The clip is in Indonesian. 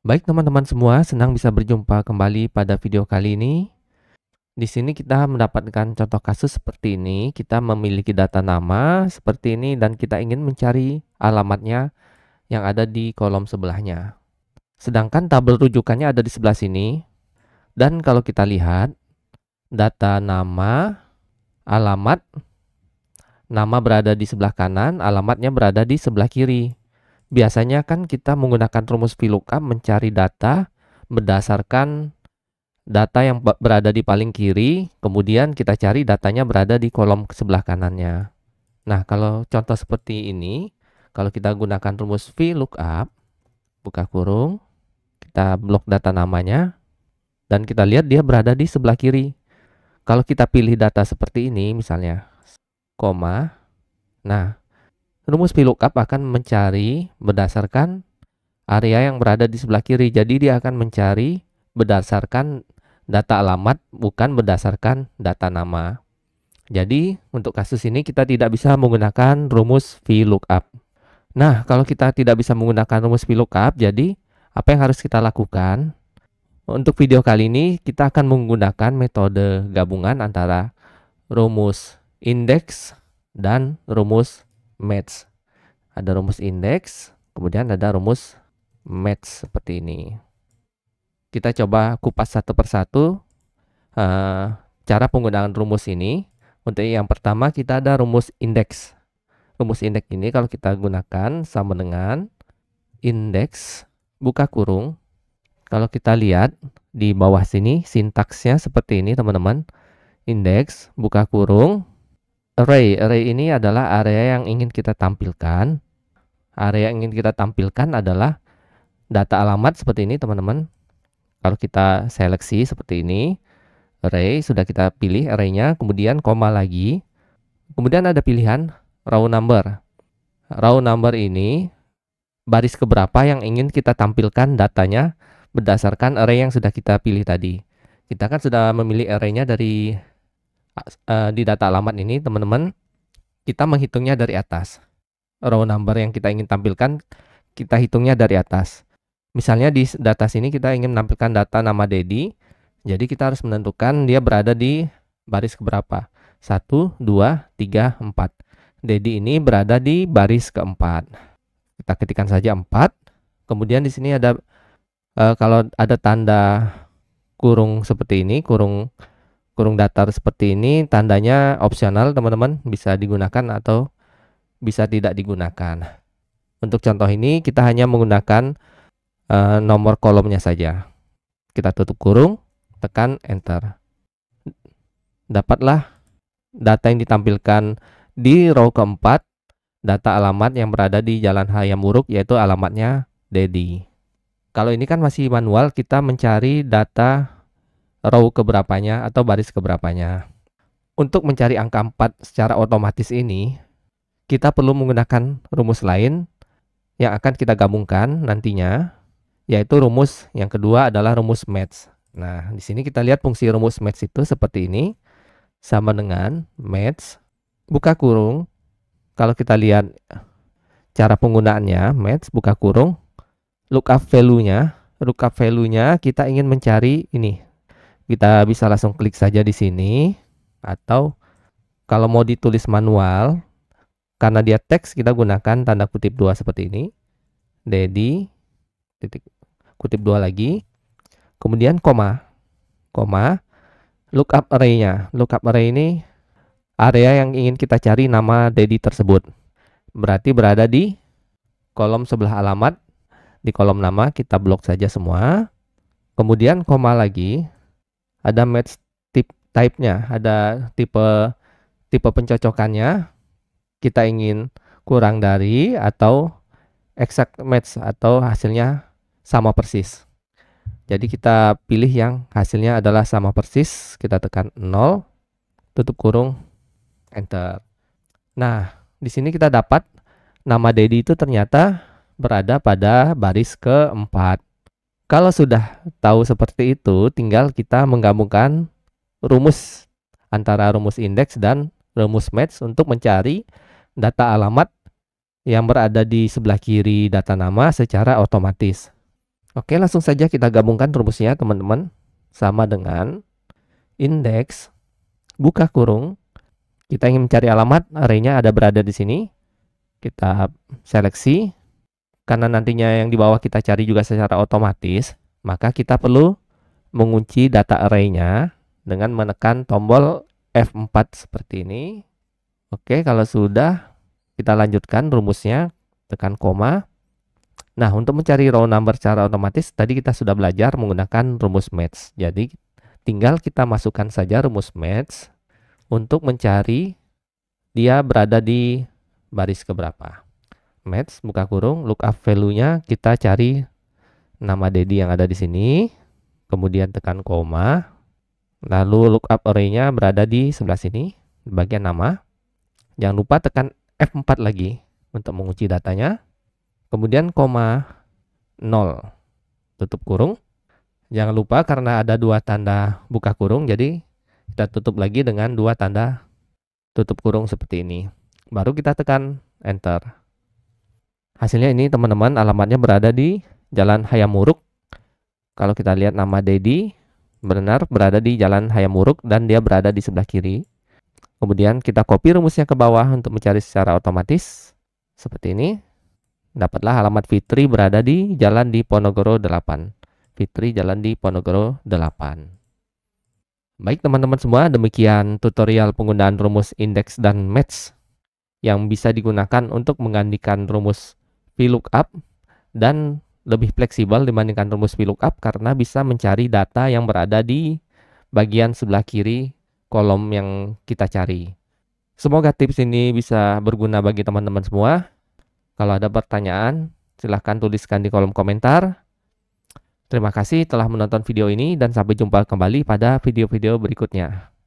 Baik teman-teman semua, senang bisa berjumpa kembali pada video kali ini. Di sini kita mendapatkan contoh kasus seperti ini. Kita memiliki data nama seperti ini dan kita ingin mencari alamatnya yang ada di kolom sebelahnya. Sedangkan tabel rujukannya ada di sebelah sini. Dan kalau kita lihat, data nama, alamat, nama berada di sebelah kanan, alamatnya berada di sebelah kiri biasanya kan kita menggunakan rumus VLOOKUP mencari data berdasarkan data yang berada di paling kiri, kemudian kita cari datanya berada di kolom sebelah kanannya. Nah, kalau contoh seperti ini, kalau kita gunakan rumus VLOOKUP, buka kurung, kita blok data namanya, dan kita lihat dia berada di sebelah kiri. Kalau kita pilih data seperti ini, misalnya, koma, nah, Rumus VLOOKUP akan mencari berdasarkan area yang berada di sebelah kiri. Jadi dia akan mencari berdasarkan data alamat bukan berdasarkan data nama. Jadi untuk kasus ini kita tidak bisa menggunakan rumus VLOOKUP. Nah kalau kita tidak bisa menggunakan rumus VLOOKUP jadi apa yang harus kita lakukan? Untuk video kali ini kita akan menggunakan metode gabungan antara rumus indeks dan rumus match. Ada rumus indeks, kemudian ada rumus match seperti ini. Kita coba kupas satu persatu uh, cara penggunaan rumus ini. Untuk yang pertama kita ada rumus indeks. Rumus indeks ini kalau kita gunakan sama dengan indeks buka kurung. Kalau kita lihat di bawah sini sintaksnya seperti ini teman-teman. Indeks buka kurung array. Array ini adalah area yang ingin kita tampilkan. Area yang ingin kita tampilkan adalah data alamat seperti ini teman-teman. Kalau kita seleksi seperti ini, array sudah kita pilih arraynya, kemudian koma lagi. Kemudian ada pilihan row number. Row number ini baris keberapa yang ingin kita tampilkan datanya berdasarkan array yang sudah kita pilih tadi. Kita kan sudah memilih arraynya dari Eh, di data alamat ini teman-teman kita menghitungnya dari atas. Row number yang kita ingin tampilkan kita hitungnya dari atas. Misalnya di data sini kita ingin menampilkan data nama Dedi. Jadi kita harus menentukan dia berada di baris keberapa. 1, 2, 3, 4. Dedi ini berada di baris keempat. Kita ketikkan saja 4. Kemudian di sini ada eh, kalau ada tanda kurung seperti ini, kurung kurung datar seperti ini tandanya opsional teman-teman bisa digunakan atau bisa tidak digunakan. Untuk contoh ini kita hanya menggunakan e, nomor kolomnya saja. Kita tutup kurung, tekan enter. Dapatlah data yang ditampilkan di row keempat data alamat yang berada di Jalan Hayam buruk yaitu alamatnya Dedi. Kalau ini kan masih manual kita mencari data row keberapanya atau baris keberapanya. Untuk mencari angka 4 secara otomatis ini, kita perlu menggunakan rumus lain yang akan kita gabungkan nantinya, yaitu rumus yang kedua adalah rumus match. Nah, di sini kita lihat fungsi rumus match itu seperti ini, sama dengan match, buka kurung, kalau kita lihat cara penggunaannya, match, buka kurung, lookup value-nya, lookup value-nya kita ingin mencari ini, kita bisa langsung klik saja di sini atau kalau mau ditulis manual karena dia teks kita gunakan tanda kutip dua seperti ini Dedi titik kutip dua lagi kemudian koma koma lookup array-nya lookup array ini area yang ingin kita cari nama Dedi tersebut berarti berada di kolom sebelah alamat di kolom nama kita blok saja semua kemudian koma lagi ada match type-nya, ada tipe tipe pencocokannya. Kita ingin kurang dari atau exact match atau hasilnya sama persis. Jadi kita pilih yang hasilnya adalah sama persis, kita tekan 0, tutup kurung, enter. Nah, di sini kita dapat nama Dedi itu ternyata berada pada baris keempat. Kalau sudah tahu seperti itu, tinggal kita menggabungkan rumus antara rumus indeks dan rumus match untuk mencari data alamat yang berada di sebelah kiri data nama secara otomatis. Oke, langsung saja kita gabungkan rumusnya teman-teman sama dengan indeks buka kurung kita ingin mencari alamat arenya ada berada di sini. Kita seleksi karena nantinya yang di bawah kita cari juga secara otomatis, maka kita perlu mengunci data arraynya dengan menekan tombol F4 seperti ini. Oke, kalau sudah kita lanjutkan rumusnya, tekan koma. Nah, untuk mencari row number secara otomatis tadi kita sudah belajar menggunakan rumus match. Jadi tinggal kita masukkan saja rumus match untuk mencari dia berada di baris keberapa match buka kurung lookup value-nya kita cari nama Dedi yang ada di sini, kemudian tekan koma, lalu lookup array-nya berada di sebelah sini, di bagian nama. Jangan lupa tekan F4 lagi untuk mengunci datanya, kemudian koma 0, tutup kurung. Jangan lupa karena ada dua tanda buka kurung, jadi kita tutup lagi dengan dua tanda tutup kurung seperti ini. Baru kita tekan Enter. Hasilnya ini teman-teman alamatnya berada di Jalan Hayamuruk. Kalau kita lihat nama Dedi benar berada di Jalan Hayamuruk dan dia berada di sebelah kiri. Kemudian kita copy rumusnya ke bawah untuk mencari secara otomatis. Seperti ini. Dapatlah alamat Fitri berada di Jalan di Ponogoro 8. Fitri Jalan di Ponogoro 8. Baik teman-teman semua, demikian tutorial penggunaan rumus indeks dan match yang bisa digunakan untuk menggantikan rumus VLOOKUP dan lebih fleksibel dibandingkan rumus VLOOKUP karena bisa mencari data yang berada di bagian sebelah kiri kolom yang kita cari. Semoga tips ini bisa berguna bagi teman-teman semua. Kalau ada pertanyaan, silahkan tuliskan di kolom komentar. Terima kasih telah menonton video ini dan sampai jumpa kembali pada video-video berikutnya.